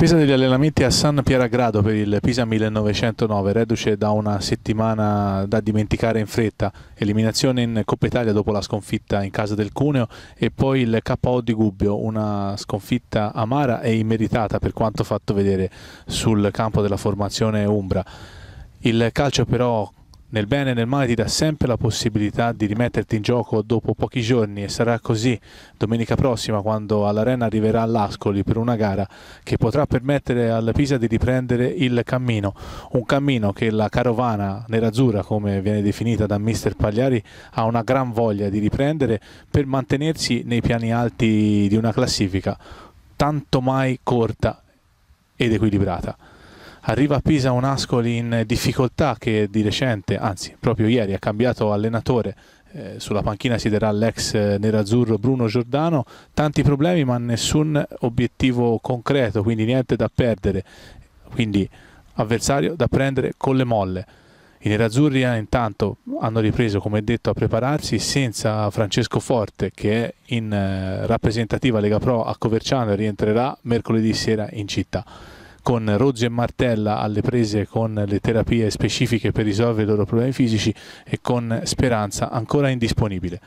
ripresa degli allenamenti a San Pieragrado per il Pisa 1909, reduce da una settimana da dimenticare in fretta, eliminazione in Coppa Italia dopo la sconfitta in casa del Cuneo e poi il KO di Gubbio, una sconfitta amara e immeritata per quanto fatto vedere sul campo della formazione Umbra. Il calcio però nel bene e nel male ti dà sempre la possibilità di rimetterti in gioco dopo pochi giorni e sarà così domenica prossima quando all'Arena arriverà l'Ascoli per una gara che potrà permettere al Pisa di riprendere il cammino, un cammino che la carovana nerazzurra come viene definita da mister Pagliari ha una gran voglia di riprendere per mantenersi nei piani alti di una classifica tanto mai corta ed equilibrata. Arriva a Pisa un Ascoli in difficoltà che di recente, anzi proprio ieri, ha cambiato allenatore. Eh, sulla panchina siederà l'ex eh, nerazzurro Bruno Giordano. Tanti problemi ma nessun obiettivo concreto, quindi niente da perdere. Quindi avversario da prendere con le molle. I nerazzurri eh, intanto hanno ripreso, come detto, a prepararsi senza Francesco Forte che è in eh, rappresentativa Lega Pro a Coverciano e rientrerà mercoledì sera in città con Rozzi e Martella alle prese con le terapie specifiche per risolvere i loro problemi fisici e con Speranza ancora indisponibile.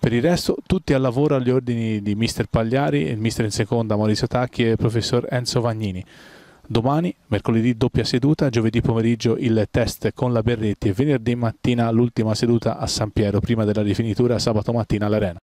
Per il resto tutti al lavoro agli ordini di mister Pagliari, il mister in seconda Maurizio Tacchi e il professor Enzo Vagnini. Domani, mercoledì doppia seduta, giovedì pomeriggio il test con la Berretti e venerdì mattina l'ultima seduta a San Piero prima della rifinitura sabato mattina all'Arena.